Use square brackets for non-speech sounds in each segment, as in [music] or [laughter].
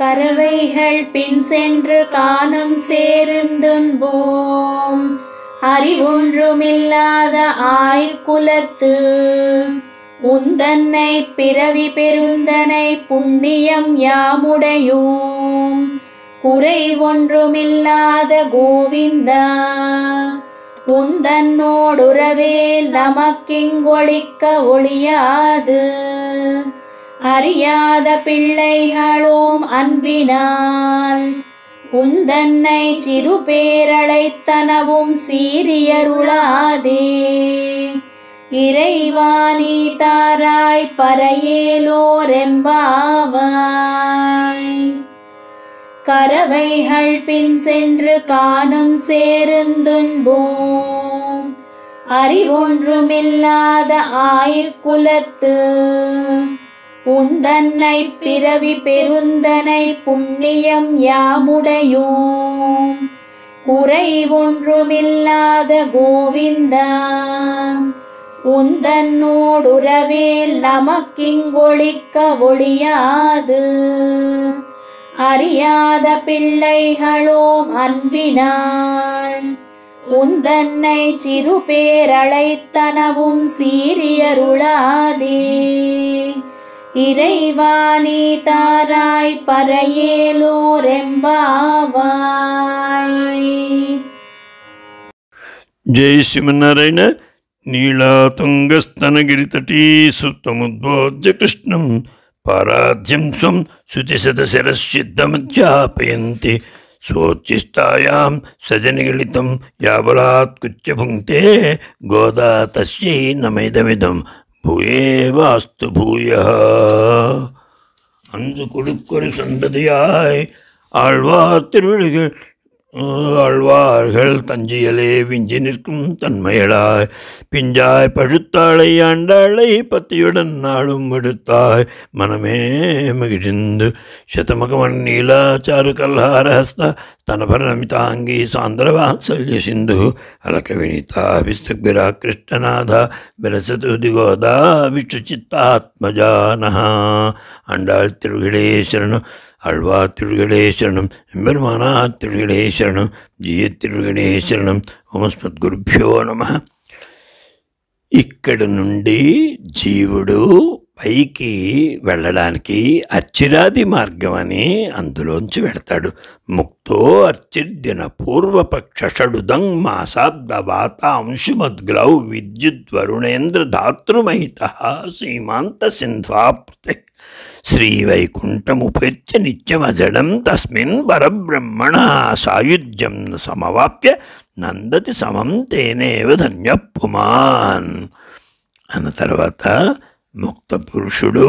கரவைகள் பின் சென்று காணம் சேருந்துன்போம் அறிவொன்றுமில்லாத ஆய்குலத்து உந்தன்னை பிறவி பெருந்தனை புண்ணியம் யாமுடையோம் குறை ஒன்றுமில்லாத கோவிந்தா உந்தன்னோடுறவே நமக்கிங்கொழிக்க ஒளியாது அறியாத பிள்ளைகளோம் அன்பினால் உந்தன்னை சிறு பேரழைத்தனவும் சீரியருளாதே இறைவாணி தாராய் பரையேலோரெம்பாவாய் கரவைகள் பின் சென்று காணும் சேருந்துண்போம் அறிவொன்றுமில்லாத ஆயுக்குலத்து உந்தன்னை பிறவி பெருந்தனை புண்ணியம் யாமுடையோம் குறை ஒன்றுமில்லாத கோவிந்தா உந்தன்னோடுறவேல் நமக்கிங்கொழிக்க ஒழியாது அறியாத பிள்ளைகளோம் அன்பினாள் உந்தன்னை சிறு பேரழைத்தனவும் சீரியருளாதே இறைவாணி தாராய் பறையேலோரெம்பாவாய் జై శ్రీమన్నారాయణ నీళాతుంగస్తనగిరితటీ సుత్తముద్బోధ్య కృష్ణం పారాధ్యం స్వం శుతిశతశిరశ్చిద్ధమధ్యాపయంతి సోర్చిస్తాయాం సజనిగళితం యాబలాత్కుచ్చ భుంక్తే గోదా తస్యై பூயேவாஸ்து பூயா அன்று கொடுக்கொரு சந்ததியாய் ஆழ்வார் திருவிழிகள் ஆழ்வார்கள் தஞ்சியலே விஞ்சி நிற்கும் தன்மையடாய் பிஞ்சாய் பழுத்தாளை ஆண்டாளை பத்தியுடன் நாடும் எடுத்தாய் மனமே மகிழ்ந்து சதமகமன் நீலா சாரு கல்ஹாரஹஸ்த తన పరమితాంగీ సాంద్రవాత్సల్య సింధు అలక వినీత విస్తగ్గర కృష్ణనాథ బిరసతు దిగోదా విష్ణుచిత్తాత్మజాన అండాళ్ తిరుగడేశ్వరను అల్వా తిరుగడేశ్వరను ఎంబెర్మానా తిరుగడేశ్వరను జియ తిరుగణేశ్వరను ఓమస్మద్గురుభ్యో నమ ఇక్కడి నుండి జీవుడు పైకి వెళ్ళడానికి అచ్చిరాది మార్గం అని అందులోంచి వెడతాడు ముక్తో అర్చిర్దిన పూర్వపక్ష షడుదంగ్ మాసాబ్ద వాత విద్యుత్ విద్యుద్వరుణేంద్ర ధాతృమహిత సీమాంత సింధ్వాపృతి శ్రీవైకుంఠముపేత్య నిత్యమజడం తస్మిన్ పరబ్రహ్మణ సాయుధ్యం సమవాప్య నందతి సమం తేనేవ ధన్యపుమాన్ అన్న తర్వాత ముక్త పురుషుడు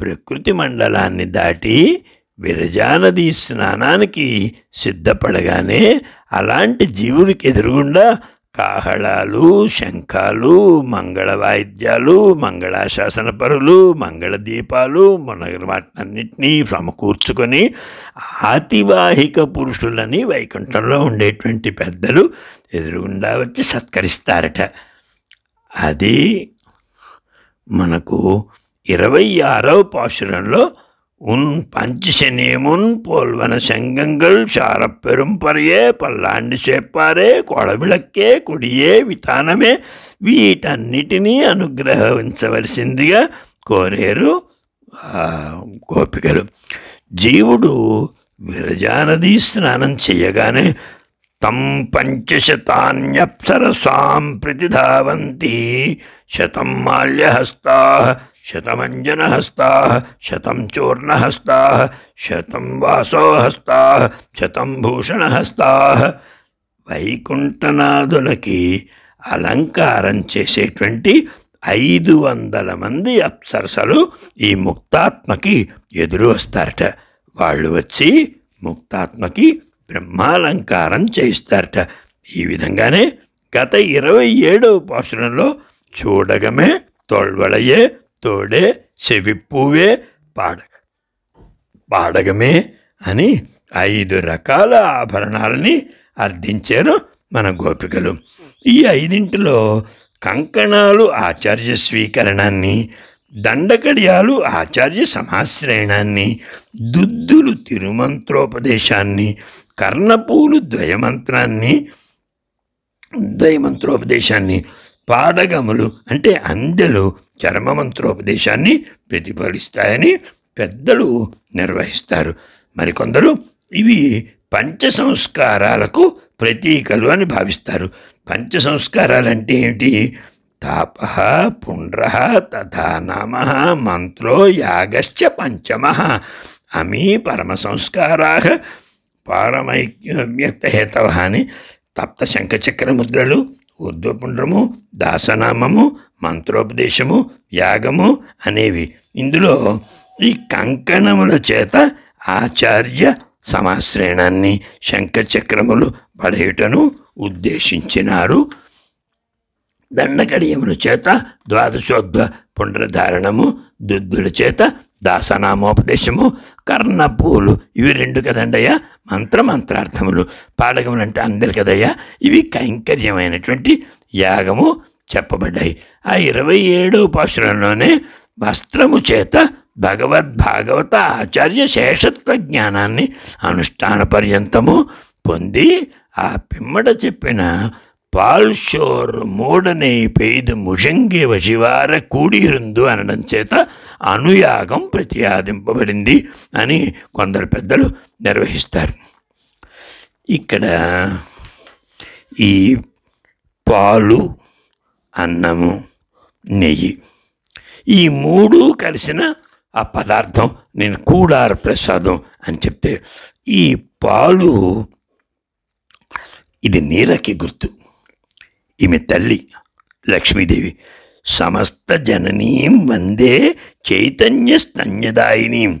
ప్రకృతి మండలాన్ని దాటి విరజానది స్నానానికి సిద్ధపడగానే అలాంటి జీవుడికి ఎదురుగుండా కాహళాలు శంఖాలు మంగళ వాయిద్యాలు మంగళాశాసన పరులు మంగళ దీపాలు వాటినన్నింటినీ సమకూర్చుకొని ఆతివాహిక పురుషులని వైకుంఠంలో ఉండేటువంటి పెద్దలు ఎదురుగుండా వచ్చి సత్కరిస్తారట అది మనకు ఇరవై ఆరవ பாசுரంలో உன் பஞ்சசனேமுன் పోల్వన சங்கங்கள் சாரப்பெரும்பறையே పల్లాండి சேப்பாరే కొడబిళక్కే కుడియే వితానమే వీటన్నిటినీ అనుగ్రహించవలసిందిగా కోరేరు గోపికలు జీవుడు విరజానది స్నానం చేయగానే తం పంచశతాన్యప్సరసాం ప్రతిధావంతి శతం మాల్యహస్తా శతమంజనహస్తా శతం చూర్ణహస్తా శతం వాసోహస్తా శతం భూషణహస్తా వైకుంఠనాథులకి అలంకారం చేసేటువంటి ఐదు వందల మంది అప్సరసలు ఈ ముక్తాత్మకి ఎదురు వస్తారట వాళ్ళు వచ్చి ముక్తాత్మకి బ్రహ్మాలంకారం చేయిస్తారట ఈ విధంగానే గత ఇరవై ఏడవ పోషణంలో చూడగమే తొల్వళయే తోడే పూవే పాడగ పాడగమే అని ఐదు రకాల ఆభరణాలని అర్థించారు మన గోపికలు ఈ ఐదింటిలో కంకణాలు ఆచార్య స్వీకరణాన్ని దండకడియాలు ఆచార్య సమాశ్రయణాన్ని దుద్దులు తిరుమంత్రోపదేశాన్ని కర్ణపూలు ద్వయమంత్రాన్ని ద్వయమంత్రోపదేశాన్ని పాడగములు అంటే అందెలు చర్మమంత్రోపదేశాన్ని ప్రతిఫలిస్తాయని పెద్దలు నిర్వహిస్తారు మరికొందరు ఇవి పంచ సంస్కారాలకు ప్రతీకలు అని భావిస్తారు పంచ సంస్కారాలు అంటే ఏమిటి తాప పుండ్ర తథానామ మంత్రో యాగశ్చ పంచమ అమీ పరమ సంస్కారా పారమైక్యవ్యక్తహేతవ అని తప్త శంఖచక్ర ముద్రలు ఊర్ధ్వపుండ్రము దాసనామము మంత్రోపదేశము యాగము అనేవి ఇందులో ఈ కంకణముల చేత ఆచార్య సమాశ్రయణాన్ని శంఖచక్రములు పడేయటను ఉద్దేశించినారు దండకడియముల చేత ద్వాదశోద్భ పునర్ధారణము దుద్ధుల చేత దాసనామోపదేశము కర్ణపూలు ఇవి రెండు కదండయ్యా మంత్ర మంత్రార్థములు పాడగములు అంటే అందరు కదయ్యా ఇవి కైంకర్యమైనటువంటి యాగము చెప్పబడ్డాయి ఆ ఇరవై ఏడు పాశురంలోనే వస్త్రము చేత భగవద్భాగవత ఆచార్య శేషత్వ జ్ఞానాన్ని అనుష్ఠాన పర్యంతము పొంది ఆ పిమ్మట చెప్పిన పాల్షోర్ మూడనే పెయిదు ముషంగి వశివార కూడిరుందు అనడం చేత అనుయాగం ప్రతిపాదింపబడింది అని కొందరు పెద్దలు నిర్వహిస్తారు ఇక్కడ ఈ పాలు అన్నము నెయ్యి ఈ మూడు కలిసిన ఆ పదార్థం నేను కూడార ప్రసాదం అని చెప్తే ఈ పాలు ఇది నీలకి గుర్తు ఈమె తల్లి లక్ష్మీదేవి సమస్త సమస్తజననీం వందే చైతన్యస్తన్యదాయినీం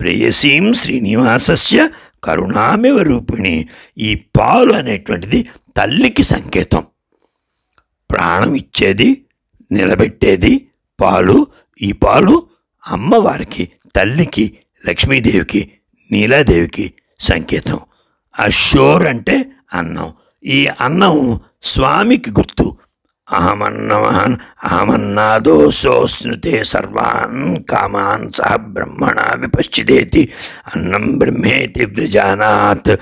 ప్రేయసీం శ్రీనివాసస్య కరుణామివ రూపిణి ఈ పాలు అనేటువంటిది తల్లికి సంకేతం ప్రాణం ఇచ్చేది నిలబెట్టేది పాలు ఈ పాలు అమ్మవారికి తల్లికి లక్ష్మీదేవికి నీలాదేవికి సంకేతం అషోర్ అంటే అన్నం ఈ అన్నం స్వామికి గుర్తు అహమన్నమహన్ అహమన్నాదో సోస్నుతే సర్వాన్ కామాన్ సహ బ్రహ్మణ విపశ్చిదేతి అన్నం బ్రహ్మేతి వ్రజానాత్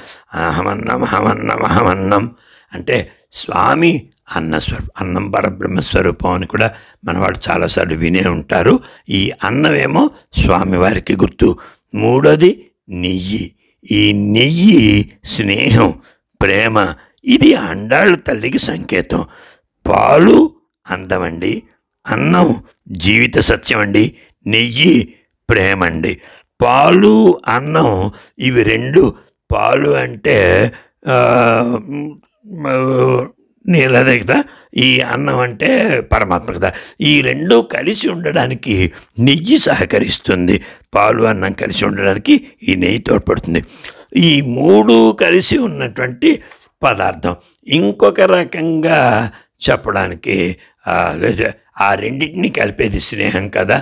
అహమన్నం అహమన్నం అహమన్నం అంటే స్వామి అన్న స్వరూ అన్నం పరబ్రహ్మస్వరూపం అని కూడా మనవాడు చాలాసార్లు వినే ఉంటారు ఈ అన్నమేమో స్వామివారికి గుర్తు మూడోది నెయ్యి ఈ నెయ్యి స్నేహం ప్రేమ ఇది అండాళ్ళ తల్లికి సంకేతం పాలు అందమండి అన్నం జీవిత సత్యం అండి నెయ్యి ప్రేమ అండి పాలు అన్నం ఇవి రెండు పాలు అంటే నీళ్ళ కదా ఈ అన్నం అంటే పరమాత్మ కదా ఈ రెండు కలిసి ఉండడానికి నెయ్యి సహకరిస్తుంది పాలు అన్నం కలిసి ఉండడానికి ఈ నెయ్యి తోడ్పడుతుంది ఈ మూడు కలిసి ఉన్నటువంటి పదార్థం ఇంకొక రకంగా చెప్పడానికి ఆ రెండింటిని కలిపేది స్నేహం కదా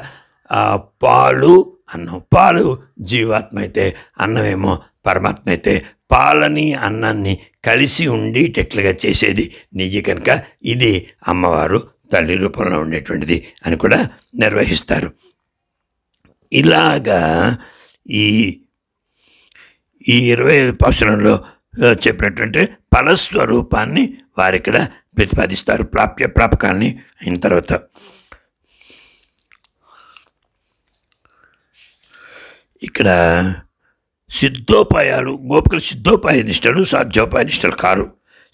పాలు అన్నం పాలు జీవాత్మ అయితే అన్నమేమో పరమాత్మ అయితే పాలని అన్నాన్ని కలిసి ఉండేటట్లుగా చేసేది నిజ కనుక ఇది అమ్మవారు తల్లి రూపంలో ఉండేటువంటిది అని కూడా నిర్వహిస్తారు ఇలాగా ఈ ఈ ఇరవై ఐదు పాసురంలో చెప్పినటువంటి ఫలస్వరూపాన్ని వారిక్కడ ప్రతిపాదిస్తారు ప్రాప్య ప్రాపకాలని అయిన తర్వాత ఇక్కడ సిద్ధోపాయాలు గోపికలు సిద్ధోపాయ నిష్టలు సాధ్యోపాయ నిష్టలు కారు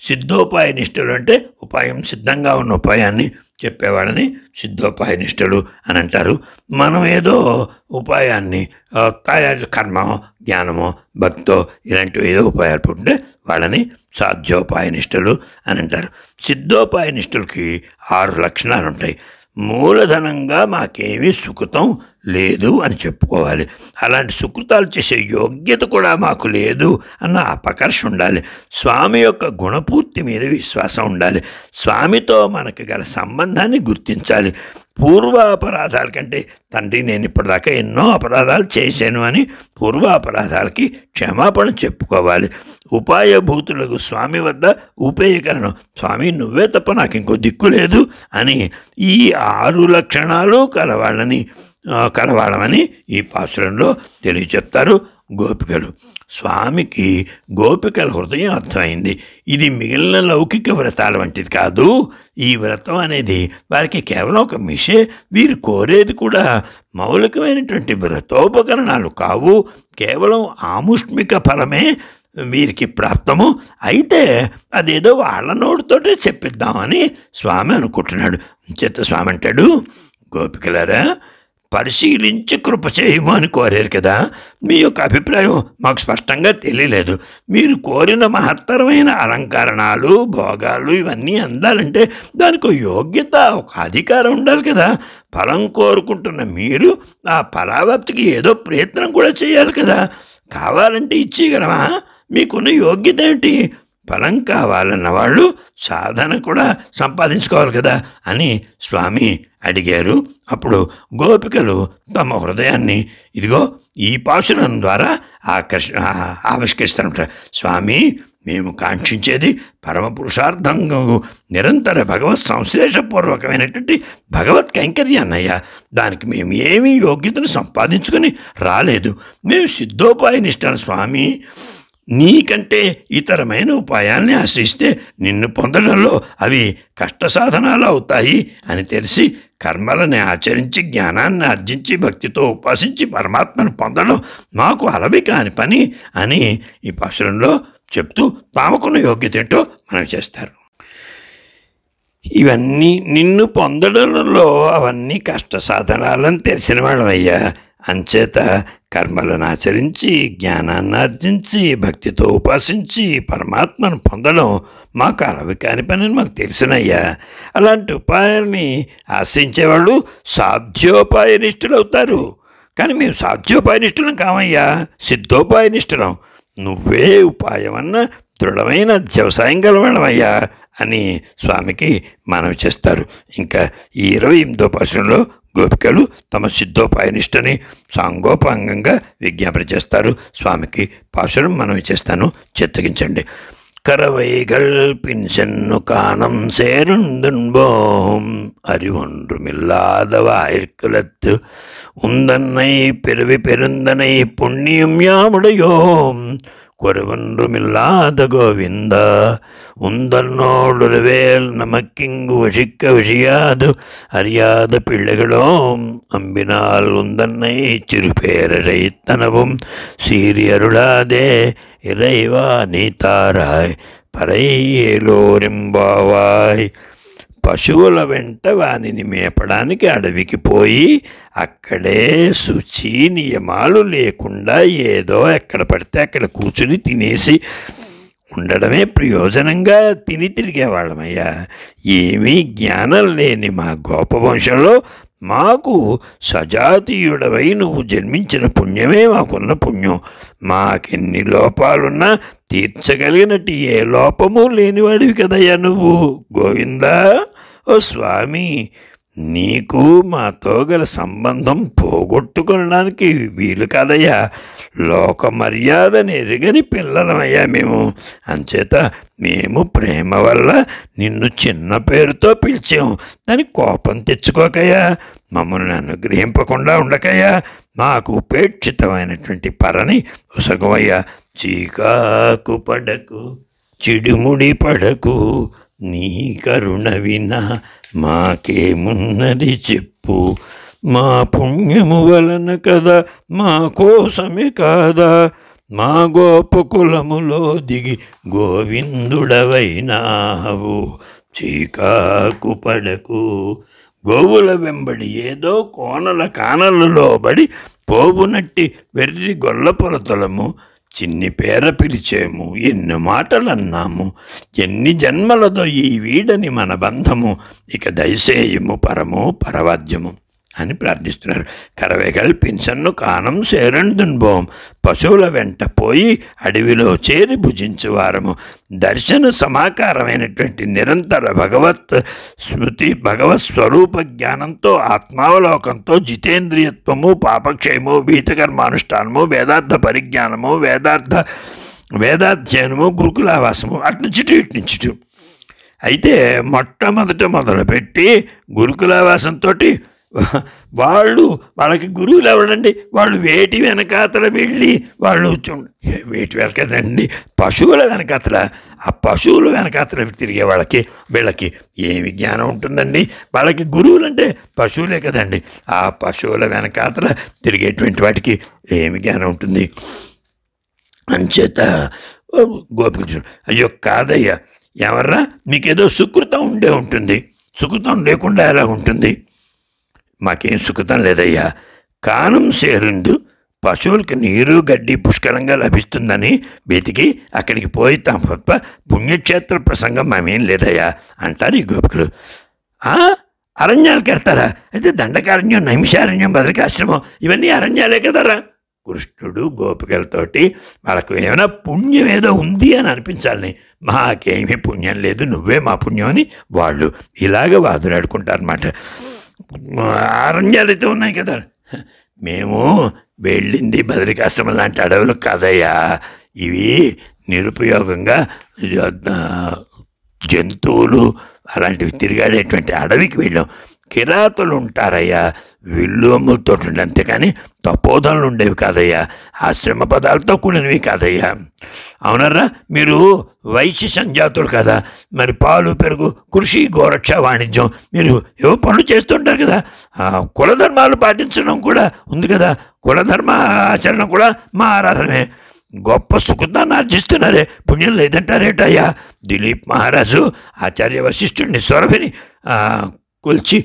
సిద్ధోపాయ నిష్ఠలు అంటే ఉపాయం సిద్ధంగా ఉన్న ఉపాయాన్ని చెప్పేవాళ్ళని సిద్ధోపాయ నిష్ఠలు అని అంటారు మనం ఏదో ఉపాయాన్ని కర్మో జ్ఞానమో భక్తో ఇలాంటివి ఏదో ఉపాయాలు పుట్టింటే వాళ్ళని సాధ్యోపాయ నిష్ఠులు అని అంటారు సిద్ధోపాయ నిష్ఠులకి ఆరు లక్షణాలు ఉంటాయి మూలధనంగా మాకేమీ సుకృతం లేదు అని చెప్పుకోవాలి అలాంటి సుకృతాలు చేసే యోగ్యత కూడా మాకు లేదు అన్న అపకర్ష ఉండాలి స్వామి యొక్క గుణపూర్తి మీద విశ్వాసం ఉండాలి స్వామితో మనకు గల సంబంధాన్ని గుర్తించాలి పూర్వ అపరాధాల కంటే తండ్రి నేను ఇప్పటిదాకా ఎన్నో అపరాధాలు చేశాను అని పూర్వ అపరాధాలకి క్షమాపణ చెప్పుకోవాలి ఉపాయభూతులకు స్వామి వద్ద ఉపేయకరణం స్వామి నువ్వే తప్ప నాకు ఇంకో దిక్కు లేదు అని ఈ ఆరు లక్షణాలు కలవాళ్ళని కలవాడమని ఈ పాశ్రంలో తెలియచెప్తారు గోపికలు స్వామికి గోపికల హృదయం అర్థమైంది ఇది మిగిలిన లౌకిక వ్రతాల వంటిది కాదు ఈ వ్రతం అనేది వారికి కేవలం ఒక మిషే వీరు కోరేది కూడా మౌలికమైనటువంటి వ్రతోపకరణాలు కావు కేవలం ఆముష్మిక ఫలమే వీరికి ప్రాప్తము అయితే అదేదో వాళ్ళ నోటితోటే చెప్పిద్దామని స్వామి అనుకుంటున్నాడు చేత స్వామి అంటాడు గోపికలారా పరిశీలించి కృప చేయమని కోరారు కదా మీ యొక్క అభిప్రాయం మాకు స్పష్టంగా తెలియలేదు మీరు కోరిన మహత్తరమైన అలంకరణాలు భోగాలు ఇవన్నీ అందాలంటే దానికి యోగ్యత ఒక అధికారం ఉండాలి కదా ఫలం కోరుకుంటున్న మీరు ఆ ఫలావ్యాప్తికి ఏదో ప్రయత్నం కూడా చేయాలి కదా కావాలంటే ఇచ్చేయగలమా మీకున్న యోగ్యత ఏంటి ఫలం కావాలన్న వాళ్ళు సాధన కూడా సంపాదించుకోవాలి కదా అని స్వామి అడిగారు అప్పుడు గోపికలు తమ హృదయాన్ని ఇదిగో ఈ పాశురం ద్వారా ఆకర్ష ఆవిష్కరిస్తారంట స్వామి మేము కాంక్షించేది పరమ పురుషార్థంగా నిరంతర భగవత్ సంశ్లేషపూర్వకమైనటువంటి భగవత్ కైంకర్యాన్నయ్యా దానికి మేము ఏమీ యోగ్యతను సంపాదించుకొని రాలేదు మేము సిద్ధోపాయనిష్టాను స్వామి నీకంటే ఇతరమైన ఉపాయాల్ని ఆశ్రయిస్తే నిన్ను పొందడంలో అవి కష్ట సాధనాలు అవుతాయి అని తెలిసి కర్మలని ఆచరించి జ్ఞానాన్ని ఆర్జించి భక్తితో ఉపాసించి పరమాత్మను పొందడం మాకు అలవి కాని పని అని ఈ పశువులలో చెప్తూ పాముకున్న యోగ్యత ఏంటో మనం చేస్తారు ఇవన్నీ నిన్ను పొందడంలో అవన్నీ కష్ట సాధనాలని తెలిసిన వాళ్ళమయ్యా అంచేత కర్మలను ఆచరించి జ్ఞానాన్ని ఆర్జించి భక్తితో ఉపాసించి పరమాత్మను పొందడం మాకు అలవి కాని పని మాకు తెలిసినయ్యా అలాంటి ఉపాయాన్ని ఆశించేవాళ్ళు అవుతారు కానీ మేము సాధ్యోపాయ నిష్ఠులం కామయ్యా నిష్ఠులం నువ్వే ఉపాయమన్న దృఢమైన వ్యవసాయం గలవాడమయ్యా అని స్వామికి మనవి చేస్తారు ఇంకా ఈ ఇరవై ఎనిమిదో పశువులో గోపికలు తమ సిద్ధోపాయ నిష్టని సాంగోపాంగంగా విజ్ఞాపన చేస్తారు స్వామికి పాశురం మనం చేస్తాను చెత్తగించండి కరవైగల్ పిన్సెన్ను కానం సేరుందుంబోహం అరి ఒండ్రుమిల్లాద వాయిర్కులత్తు ఉందన్నై పెరివి పెరుందనై పుణ్యం యాముడయోం குறைவொன்றுமில்லாத கோவிந்தா உந்தன்னோடொரு வேல் நமக்கிங்கு வசிக்க விஷயாது அறியாத பிள்ளைகளோம் அம்பினால் உந்தன்னை சிறுபேரழைத்தனவும் சீறி அருளாதே இறைவா நீ தாராய் பறையேலோரெம்பாவாய் పశువుల వెంట వానిని మేపడానికి అడవికి పోయి అక్కడే శుచి నియమాలు లేకుండా ఏదో ఎక్కడ పడితే అక్కడ కూర్చుని తినేసి ఉండడమే ప్రయోజనంగా తిని తిరిగేవాళ్ళమయ్యా ఏమీ జ్ఞానం లేని మా గోపవంశంలో మాకు సజాతీయుడవై నువ్వు జన్మించిన పుణ్యమే మాకున్న పుణ్యం మాకెన్ని లోపాలున్నా తీర్చగలిగినట్టు ఏ లోపము లేనివాడివి కదయ్యా నువ్వు గోవిందా ఓ స్వామి నీకు మాతో గల సంబంధం పోగొట్టుకోవడానికి వీలు కాదయ్యా లోక మర్యాదని ఎరగని పిల్లలమయ్యా మేము అంచేత మేము ప్రేమ వల్ల నిన్ను చిన్న పేరుతో పిలిచాం దాని కోపం తెచ్చుకోకయ్యా మమ్మల్ని అనుగ్రహింపకుండా ఉండకయ్యా మాకు ఉపేక్షితమైనటువంటి పరని ఉసగమయ్యా చీకాకు పడకు చిడుముడి పడకు నీ కరుణ వినా మాకేమున్నది చెప్పు మా పుణ్యము వలన కదా మా కోసమే కాదా మా గోపకులములో దిగి గోవిందుడవైనావు చీకాకు పడకు గోవుల వెంబడి ఏదో కోనల కానలలో బడి పోవునట్టి వెర్రి గొల్లపొలతలము చిన్ని పేర పిలిచేము ఎన్ని మాటలన్నాము ఎన్ని జన్మలతో ఈ వీడని మన బంధము ఇక దయసేయము పరము పరవాద్యము అని ప్రార్థిస్తున్నారు కరవేగల్ పింఛన్ను కానం దున్భోం పశువుల వెంట పోయి అడవిలో చేరి భుజించువారము దర్శన సమాకారమైనటువంటి నిరంతర భగవత్ స్మృతి భగవత్ స్వరూప జ్ఞానంతో ఆత్మావలోకంతో జితేంద్రియత్వము పాపక్షయము భీతకర్మానుష్ఠానము వేదార్థ పరిజ్ఞానము వేదార్థ వేదాధ్యయనము గురుకులావాసము అట్లు చిటు ఇటు నుంచి అయితే మొట్టమొదట మొదలుపెట్టి గురుకులావాసంతో వాళ్ళు వాళ్ళకి గురువులు ఎవడండి వాళ్ళు వేటి వెనకాతల వెళ్ళి వాళ్ళు చూడండి వేటి వెనకదండి పశువుల వెనకాతల ఆ పశువుల వెనకాతల తిరిగే వాళ్ళకి వీళ్ళకి ఏమి జ్ఞానం ఉంటుందండి వాళ్ళకి గురువులు అంటే పశువులే కదండి ఆ పశువుల వెనకాతల తిరిగేటువంటి వాటికి ఏమి జ్ఞానం ఉంటుంది అంచేత గోపికృష్ణుడు అయ్యో కాదయ్యా ఎవర్రా మీకేదో సుకృతం ఉండే ఉంటుంది సుకృతం లేకుండా ఎలా ఉంటుంది మాకేం సుఖతం లేదయ్యా కానం సేరుండు పశువులకు నీరు గడ్డి పుష్కలంగా లభిస్తుందని వెతికి అక్కడికి పోయి తాం తప్ప పుణ్యక్షేత్ర ప్రసంగం మేమేం లేదయ్యా అంటారు ఈ గోపికలు అరణ్యాలకు వెళ్తారా అయితే దండకారణ్యం నైమిషారణ్యం బదరికాశ్రమం ఇవన్నీ అరణ్యాలే కదరా కృష్ణుడు గోపికలతోటి వాళ్ళకు ఏమైనా పుణ్యం ఏదో ఉంది అని అనిపించాలని మాకేమీ పుణ్యం లేదు నువ్వే మా పుణ్యం అని వాళ్ళు ఇలాగ వాదులాడుకుంటారన్నమాట అరణ్యాలైతే ఉన్నాయి కదా మేము వెళ్ళింది బదరికాశ్రమం లాంటి అడవులు కదయ్యా ఇవి నిరుపయోగంగా జంతువులు అలాంటివి తిరిగాడేటువంటి అడవికి వెళ్ళాం కిరాతులు ఉంటారయ్యా వీళ్ళు అంతే కానీ తపోధనలు ఉండేవి కాదయ్యా ఆశ్రమ పదాలతో కూడినవి కాదయ్యా అవునరా మీరు వైశ్య సంజాతులు కదా మరి పాలు పెరుగు కృషి గోరక్ష వాణిజ్యం మీరు ఏవో పనులు చేస్తుంటారు కదా కులధర్మాలు పాటించడం కూడా ఉంది కదా కులధర్మ ఆచరణ కూడా మా ఆరాధనే గొప్ప సుఖతాన్ని ఆర్జిస్తున్నారే పుణ్యం లేదంటారేటయ్యా దిలీప్ మహారాజు ఆచార్య వశిష్ఠుడిని సొరభిని కొల్చి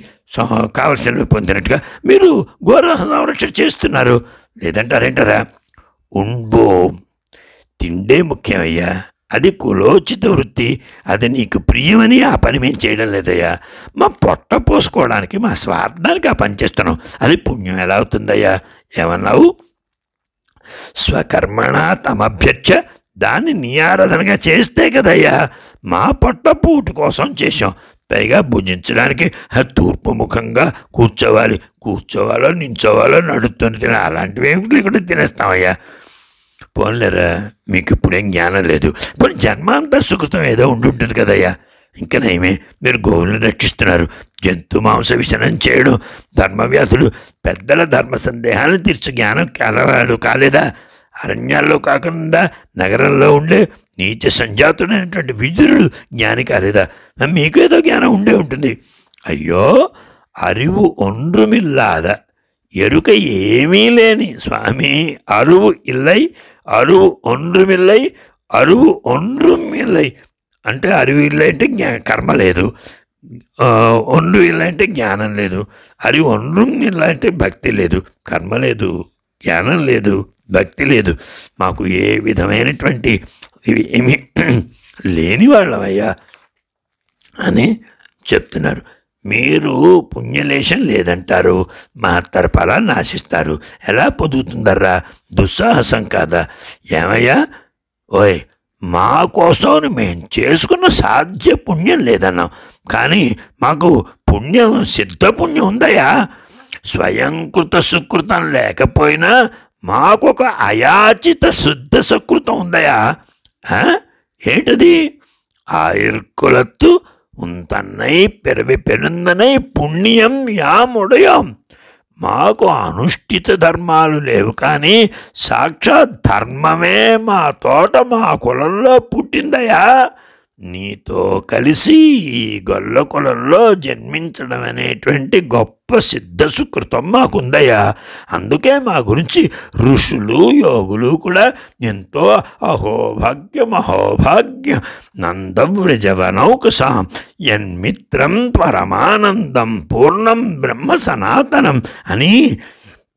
కావలసినవి పొందినట్టుగా మీరు ఘోర సంరక్షణ చేస్తున్నారు లేదంటారేంటారా ఉండో తిండే ముఖ్యమయ్యా అది కులోచిత వృత్తి అది నీకు ప్రియమని ఆ పని మేము చేయడం లేదయ్యా మా పొట్ట పోసుకోవడానికి మా స్వార్థానికి ఆ పని చేస్తున్నాం అది పుణ్యం ఎలా అవుతుందయ్యా ఏమన్నావు స్వకర్మణ తమభ్యర్చ దాన్ని నీ ఆరాధనగా చేస్తే కదయ్యా మా పొట్ట పూటు కోసం చేశాం పైగా భుజించడానికి తూర్పు ముఖంగా కూర్చోవాలి కూర్చోవాలో నించోవాలో నడుపుతూనే తిన అలాంటివి ఇక్కడ తినేస్తామయ్యా పోన్లేరా మీకు ఇప్పుడేం జ్ఞానం లేదు పోనీ జన్మ అంతా సుఖతం ఏదో ఉండుంటుంది కదయ్యా ఇంకా నయమే మీరు గోవులను రక్షిస్తున్నారు జంతు మాంస విషనం చేయడం ధర్మవ్యాధులు పెద్దల ధర్మ సందేహాలను తీర్చు జ్ఞానం కలవాడు కాలేదా అరణ్యాల్లో కాకుండా నగరంలో ఉండే నీచ సంజాతుడైనటువంటి విదురుడు జ్ఞాని కాలేదా మీకు ఏదో జ్ఞానం ఉండే ఉంటుంది అయ్యో అరివు ఒండ్రుమిల్లాద ఎరుక ఏమీ లేని స్వామి అరువు ఇల్లై అరువు ఒండ్రుమిల్లై అరువు ఒండ్రుమిల్లై అంటే అరువు ఇల్లు అంటే జ్ఞా కర్మ లేదు ఒండ్రు ఇల్లై అంటే జ్ఞానం లేదు అరివి ఒండ్రు ఇల్లు అంటే భక్తి లేదు కర్మ లేదు జ్ఞానం లేదు భక్తి లేదు మాకు ఏ విధమైనటువంటి ఇవి ఏమి [clears throat] లేని వాళ్ళమయ్యా అని చెప్తున్నారు మీరు పుణ్యలేశం లేదంటారు మహత్తర ఫలాన్ని నాశిస్తారు ఎలా పొదుగుతుందర్రా దుస్సాహసం కాదా ఏమయ్యా ఓయ్ మా కోసం మేము చేసుకున్న సాధ్య పుణ్యం లేదన్నాం కానీ మాకు పుణ్యం సిద్ధ పుణ్యం ఉందయ్యా స్వయంకృత సుకృతం లేకపోయినా మాకొక అయాచిత శుద్ధ సుకృతం ఉందయా ఏంటది ఆయుర్కులతో ఉంతన్నై பிறவி పెనుందనై పుణ్యం యాముడయం మాకు అనుష్ఠిత ధర్మాలు లేవు కానీ సాక్షాత్ ధర్మమే మా తోట మా కులంలో పుట్టిందయా నీతో కలిసి ఈ గొల్ల కొలల్లో జన్మించడం అనేటువంటి గొప్ప సిద్ధసుకృతం మాకుందయ్యా అందుకే మా గురించి ఋషులు యోగులు కూడా ఎంతో అహోభాగ్యం అహోభాగ్యం నందవ్రజవనౌకసాం ఎన్మిత్రం పరమానందం పూర్ణం బ్రహ్మ సనాతనం అని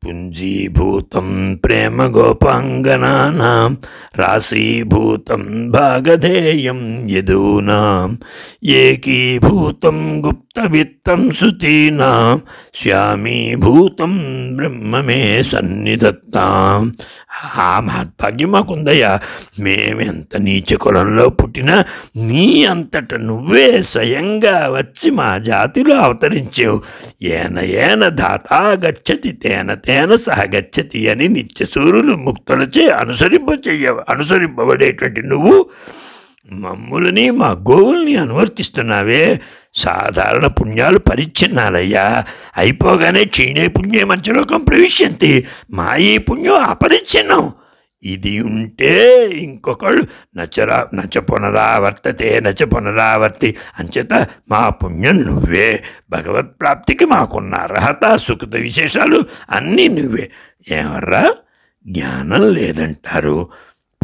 పుంజీభూతం ప్రేమ గోపాంగనానాం రాశీభూతం భాగధేయం యదూనాం ఏకీభూతం గుప్త తవిత్తం సుతీనాం శ్యామీభూతం బ్రహ్మమే సన్నిధత్తాం ఆ మహద్భాగ్యం మాకుందయ్యా మేమెంత నీచ కులంలో పుట్టినా నీ అంతట నువ్వే స్వయంగా వచ్చి మా జాతిలో అవతరించావు ఏన ఏన దాతా గచ్చతి తేన తేన సహగచ్చతి అని నిత్యసూరులు ముక్తులచే అనుసరింప చెయ్య అనుసరింపబడేటువంటి నువ్వు మమ్ములని మా గోవుల్ని అనువర్తిస్తున్నావే సాధారణ పుణ్యాలు పరిచ్ఛిన్నాలయ్యా అయిపోగానే క్షీణే పుణ్యే మధ్యలోకం ప్రవిశ్యంతి మా ఈ పుణ్యం అపరిచ్ఛిన్నం ఇది ఉంటే ఇంకొకళ్ళు నచరా నచ పునరావర్తతే నచ పునరావర్తి అంచేత మా పుణ్యం నువ్వే భగవత్ ప్రాప్తికి మాకున్న అర్హత సుఖత విశేషాలు అన్నీ నువ్వే ఏమర్రా జ్ఞానం లేదంటారు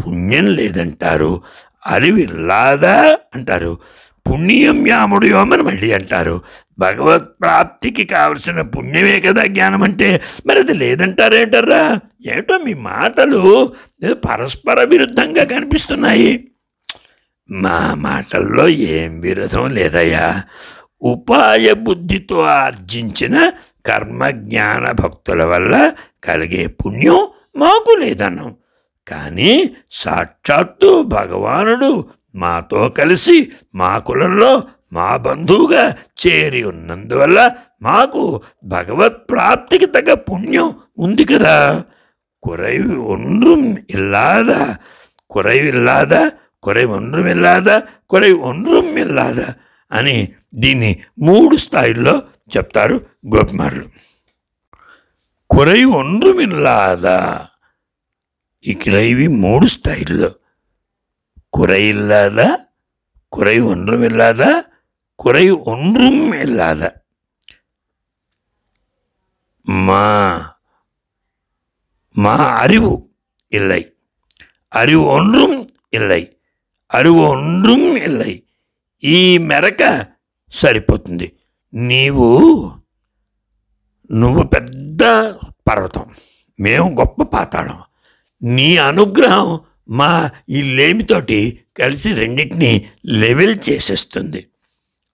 పుణ్యం లేదంటారు అరివిల్లాదా అంటారు పుణ్యం యాముడు యోమని మళ్ళీ అంటారు భగవత్ ప్రాప్తికి కావలసిన పుణ్యమే కదా జ్ఞానం అంటే మరి అది లేదంటారేంటారా ఏటో మీ మాటలు పరస్పర విరుద్ధంగా కనిపిస్తున్నాయి మా మాటల్లో ఏం విరోధం లేదయ్యా ఉపాయ బుద్ధితో ఆర్జించిన కర్మ జ్ఞాన భక్తుల వల్ల కలిగే పుణ్యం మాకు లేదన్నాం కానీ సాక్షాత్తు భగవానుడు మాతో కలిసి మా కులంలో మా బంధువుగా చేరి ఉన్నందువల్ల మాకు భగవత్ ప్రాప్తికి తగ్గ పుణ్యం ఉంది కదా குறைவு ஒன்றும் ఇల్లాదా குறைவில்லாத కురై ஒன்றும் ఇల్లాదా కురై ఒండ్రం ఇల్లాదా అని దీన్ని మూడు స్థాయిల్లో చెప్తారు గోపిమారులు కురై ఒండ్రం ఇల్లాదా ఇక్కడ ఇవి మూడు స్థాయిల్లో குறையில்லாத குறை ஒன்றும் இல்லாத குறை ஒன்றும் இல்லாத மா மா அறிவு இல்லை அறிவு ஒன்றும் இல்லை அறிவு ஒன்றும் இல்லை ఈ మెరక సరిపోతుంది నీవు నువ్వు పెద్ద పర్వతం మేము గొప్ప పాతాళం నీ అనుగ్రహం మా ఈ లేమితోటి కలిసి రెండింటినీ లెవెల్ చేసేస్తుంది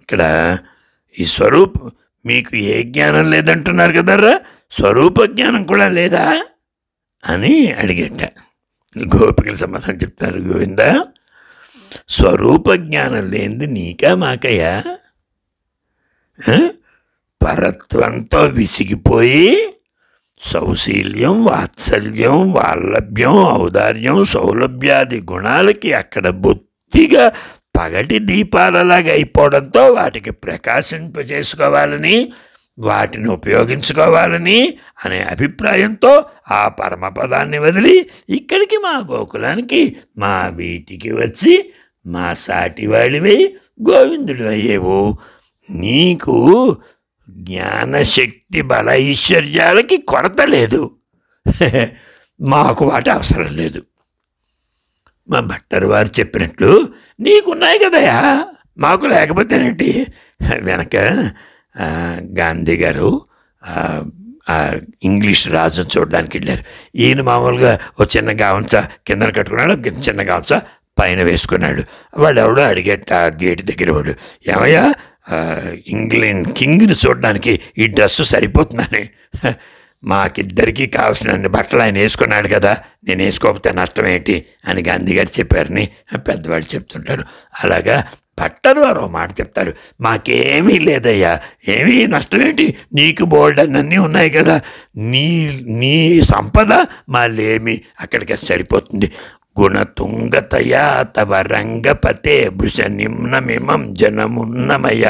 ఇక్కడ ఈ స్వరూప్ మీకు ఏ జ్ఞానం లేదంటున్నారు కదరా స్వరూప జ్ఞానం కూడా లేదా అని అడిగట గోపికలు సమాధానం చెప్తారు గోవింద స్వరూప జ్ఞానం లేనిది నీకా మాకయ్యా పరత్వంతో విసిగిపోయి సౌశీల్యం వాత్సల్యం వార్లభ్యం ఔదార్యం సౌలభ్యాది గుణాలకి అక్కడ బొత్తిగా పగటి దీపాలలాగా అయిపోవడంతో వాటికి ప్రకాశింపజేసుకోవాలని వాటిని ఉపయోగించుకోవాలని అనే అభిప్రాయంతో ఆ పరమపదాన్ని వదిలి ఇక్కడికి మా గోకులానికి మా వీటికి వచ్చి మా సాటివాడివి గోవిందుడు అయ్యేవు నీకు జ్ఞానశక్తి బల ఐశ్వర్యాలకి కొరత లేదు [laughs] మాకు వాటి అవసరం లేదు మా భట్టరు వారు చెప్పినట్లు నీకున్నాయి కదయా మాకు లేకపోతేనేంటి వెనక గాంధీ గారు ఇంగ్లీష్ రాజును చూడడానికి వెళ్ళారు ఈయన మామూలుగా ఓ చిన్న గావంచ కిందన కట్టుకున్నాడు చిన్న గావంచ పైన వేసుకున్నాడు వాడు ఎవడో అడిగేట గేటు దగ్గర వాడు ఏమయ్యా ఇంగ్లాండ్ కింగ్ని చూడడానికి ఈ డ్రెస్సు సరిపోతుందని మాకిద్దరికీ కావాల్సిన బట్టలు ఆయన వేసుకున్నాడు కదా నేను వేసుకోకపోతే నష్టం ఏంటి అని గాంధీ గారు చెప్పారని పెద్దవాళ్ళు చెప్తుంటారు అలాగా పట్టరు వారు మాట చెప్తారు మాకేమీ లేదయ్యా ఏమీ నష్టమేంటి నీకు బోర్డు అన్నీ ఉన్నాయి కదా నీ నీ సంపద ఏమి అక్కడికి సరిపోతుంది గుణతుంగతయా తవ రంగపతే భృశ నిమ్నమిమం జనమున్నమయ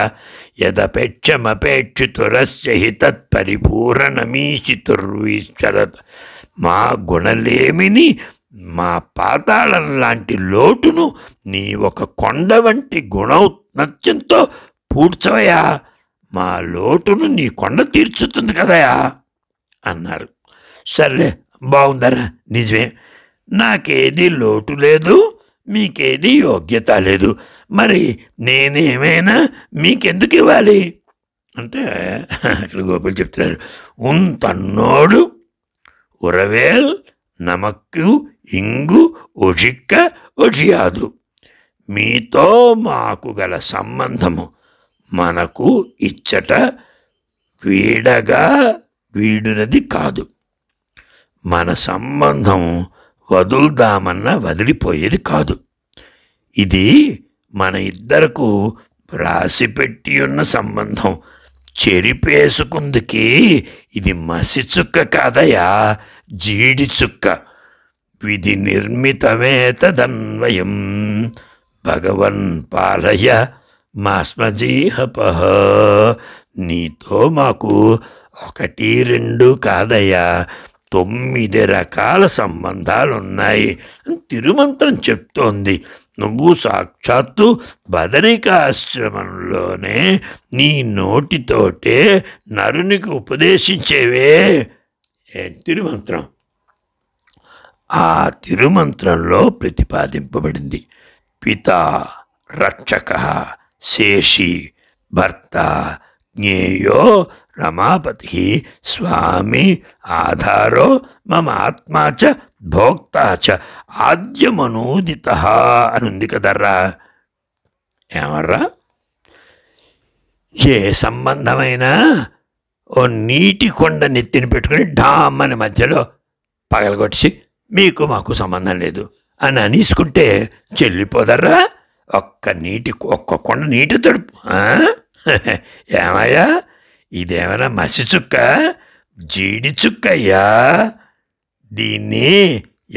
యదపేక్షమపేక్షితురస్య హి తత్పరిపూరణమీశితుర్వీశ్వరత్ మా గుణలేమిని మా పాతాళం లాంటి లోటును నీ ఒక కొండ వంటి గుణౌన్నత్యంతో పూడ్చవయా మా లోటును నీ కొండ తీర్చుతుంది కదయా అన్నారు సర్లే బాగుందరా నిజమే నాకేది లోటు లేదు మీకేది యోగ్యత లేదు మరి నేనేమైనా మీకెందుకు ఇవ్వాలి అంటే అక్కడ గోపులు చెప్తున్నారు ఉన్ తన్నోడు ఉరవేల్ నమక్కు ఇంగు ఒజిక్క ఒజియాదు మీతో మాకు గల సంబంధము మనకు ఇచ్చట వీడగా వీడునది కాదు మన సంబంధం వదులుదామన్నా వదిలిపోయేది కాదు ఇది మన ఇద్దరకు రాసిపెట్టి ఉన్న సంబంధం చెరిపేసుకుందుకి ఇది మసి చుక్క కాదయా జీడిచుక్క విధి నిర్మితమే తదన్వయం భగవన్ పాలయ మాస్మజీహపహ నీతో మాకు ఒకటి రెండు కాదయ్యా తొమ్మిది రకాల సంబంధాలున్నాయి తిరుమంత్రం చెప్తోంది నువ్వు సాక్షాత్తు బదరికాశ్రమంలోనే నీ నోటితోటే నరునికి ఉపదేశించేవే తిరుమంత్రం ఆ తిరుమంత్రంలో ప్రతిపాదింపబడింది పిత రక్షక శేషి భర్త జ్ఞేయో రమాపతి స్వామి ఆధారో మమ ఆత్మా చ భోక్త చ ఆద్యమనూదిత అనుంది కదర్రా ఏమర్రా ఏ సంబంధమైన ఓ నీటి కొండ నెత్తిని పెట్టుకుని ఢామ్మని మధ్యలో పగలగొట్టి మీకు మాకు సంబంధం లేదు అని అనేసుకుంటే చెల్లిపోదర్రా ఒక్క నీటి ఒక్క కొండ నీటి తడుపు [laughs] ఏమయ్యా ఇదేమైనా మసి చుక్క జీడి చుక్కయ్యా దీన్ని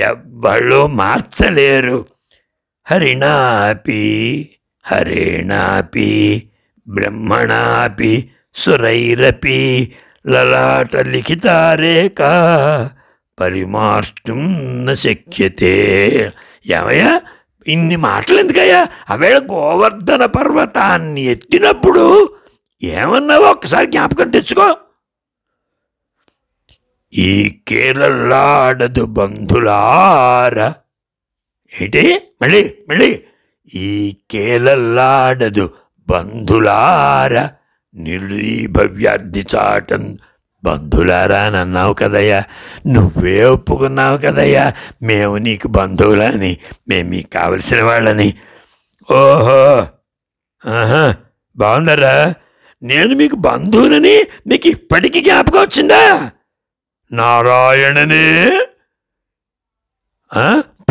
ఎవ్వళ్ళు మార్చలేరు హరిణాపి హరేణాపి బ్రహ్మణాపి సురైరపి లలాట లిఖితారేక పరిమార్చున్న శక్యతే ఏమయ్యా ఇన్ని మాటలు ఎందుకయ్యా అవేళ గోవర్ధన పర్వతాన్ని ఎత్తినప్పుడు ఏమన్నావో ఒక్కసారి జ్ఞాపకం తెచ్చుకో ఈ కేరళలాడదు బంధులార ఏంటి మళ్ళీ మళ్ళీ ఈ కేరళలాడదు బంధులార నిర్వీభవ్యార్థి చాటం బంధులారా అని అన్నావు కదయ్యా నువ్వే ఒప్పుకున్నావు కదయ్యా మేము నీకు బంధువులని మేము మీకు కావలసిన వాళ్ళని ఓహో ఆహా బాగుందరా నేను మీకు బంధువునని మీకు ఇప్పటికీ జ్ఞాపకం వచ్చిందా నారాయణనే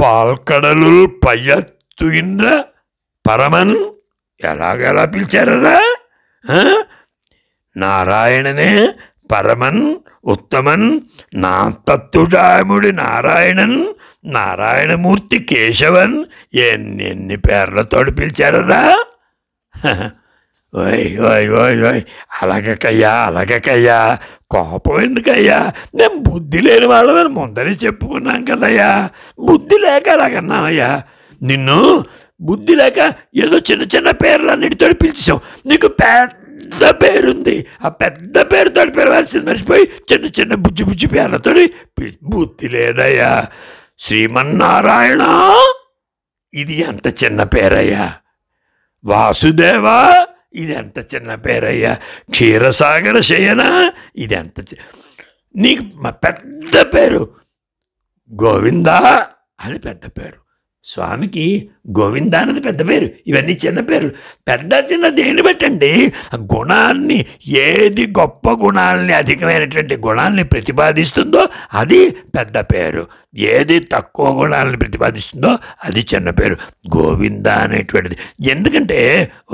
పాల్కడలు పయ్యత్తుయిండ్ర పరమన్ ఎలాగెలా పిలిచారరా నారాయణనే పరమన్ ఉత్తమన్ నా తత్తుడాముడి నారాయణన్ నారాయణమూర్తి కేశవన్ ఎన్ని పేర్లతో పిలిచారరా ఓయ్ ఓయ్ ఓయ్ ఓయ్ అలాగకయ్యా అలాగకయ్యా కోపం ఎందుకయ్యా మేము బుద్ధి లేని వాళ్ళని ముందరే చెప్పుకున్నాం కదయ్యా బుద్ధి లేక అలాగన్నామయ్యా నిన్ను బుద్ధి లేక ఏదో చిన్న చిన్న పేర్లన్నిటితో పిలిచాం నీకు పెద్ద పేరుంది ఆ పెద్ద పేరుతో పిలవాల్సింది మర్చిపోయి చిన్న చిన్న బుజ్జి బుజ్జి పేర్లతో బుద్ధి లేదయ్యా శ్రీమన్నారాయణ ఇది అంత చిన్న పేరయ్యా వాసుదేవా ఇదెంత చిన్న పేరయ్యా క్షీరసాగర శయనా ఇదెంత నీకు మా పెద్ద పేరు గోవిందా అని పెద్ద పేరు స్వామికి గోవింద అన్నది పెద్ద పేరు ఇవన్నీ చిన్న పేర్లు పెద్ద చిన్న దేని పెట్టండి గుణాన్ని ఏది గొప్ప గుణాలని అధికమైనటువంటి గుణాలని ప్రతిపాదిస్తుందో అది పెద్ద పేరు ఏది తక్కువ గుణాలను ప్రతిపాదిస్తుందో అది చిన్న పేరు గోవింద అనేటువంటిది ఎందుకంటే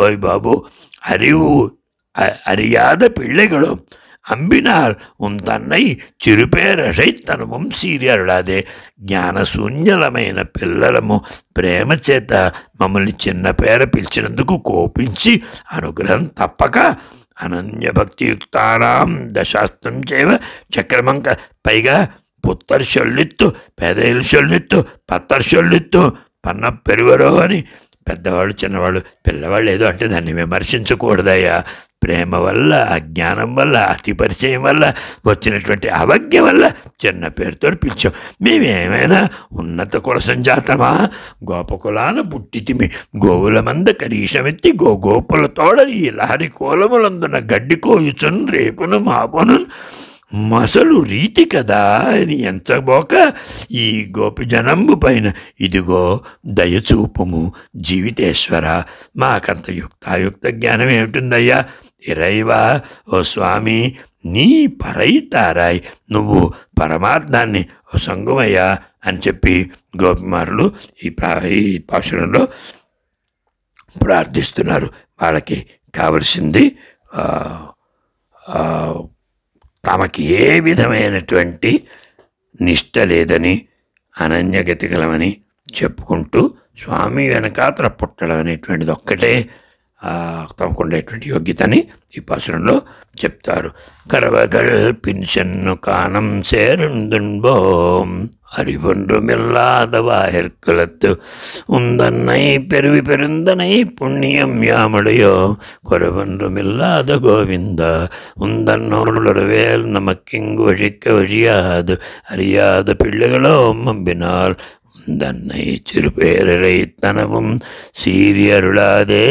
ఓయ్ బాబు அறிவு அறியாத பிள்ளைகளும் அம்பினால் உன் தன்னை చిరుపేరషై తన వంశీర్యుడాదే జ్ఞానశూన్యలమైన పిల్లలము ప్రేమ చేత మమ్మల్ని చిన్న పేర పిలిచినందుకు కోపించి అనుగ్రహం తప్పక అనన్యభక్తియుక్తానాం దశాస్త్రం చేవ చక్రమంక పైగా పుత్తర్ షొల్లిత్తు పెదయిలు షొల్లిత్తు పత్తర్ షొల్లిత్తు పన్న పెరువరో అని పెద్దవాళ్ళు చిన్నవాళ్ళు పిల్లవాళ్ళు ఏదో అంటే దాన్ని విమర్శించకూడదయ్యా ప్రేమ వల్ల అజ్ఞానం వల్ల అతి పరిచయం వల్ల వచ్చినటువంటి అవజ్ఞ వల్ల చిన్న పేరుతో పిలిచాం మేమేమైనా ఉన్నత కులసం జాతమా గోపకులాన పుట్టితిమి గోవుల మంద కరీషమెత్తి గో గోపుల తోడ ఈ లహరి కోలములందున గడ్డి కోయుచును రేపును మాపును మసలు రీతి కదా అని ఎంచబోక ఈ గోపి జనంబు పైన ఇదిగో దయచూపము జీవితేశ్వర మాకంత యుక్తాయుక్త జ్ఞానం ఏమిటిందయ్యా ఇరైవా ఓ స్వామి నీ పరై తారాయ్ నువ్వు పరమార్థాన్ని ఓ సంగమయ్యా అని చెప్పి గోపిమారులు ఈ ప్రా ఈ ప్రార్థిస్తున్నారు వాళ్ళకి కావలసింది తమకి ఏ విధమైనటువంటి నిష్ట లేదని అనన్యగతి గలమని చెప్పుకుంటూ స్వామి వెనకాతల పుట్టడం అనేటువంటిది ఒక్కటే తమకుండేటువంటి యోగ్యతని ఈ పాసురంలో చెప్తారు కరవగల్ పిన్షన్ను కానం సేరుందుంబోం அறிவொன்றுமில்லாத வாயிற்குலத்து உந்தன்னை பெருவி பெருந்தனை புண்ணியம் யாமுடையோ குறவொன்றுமில்லாத கோவிந்தா உந்தன் ஒருளொருவேல் நமக்கிங்கு ஒழிக்க ஒழியாது அறியாத பிள்ளைகளோ அம்பினால் தன்னை சிறுபேரரை தனவும் சீரியருளாதே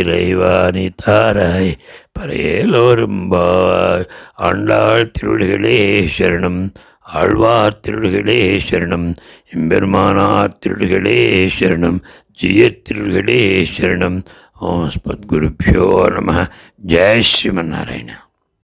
இறைவாணி தாராய் பரையலோரும் பாய் ஆண்டாள் திருடுகளே சரணம் ஆழ்வார் திருடுகளே சரணம் எம்பெருமானார் திருடுகளே சரணம் ஜியர் திருடுகளே சரணம் ஓம் ஸ்மத்குருப்பியோ நம ஜெய் ஸ்ரீமன் நாராயணா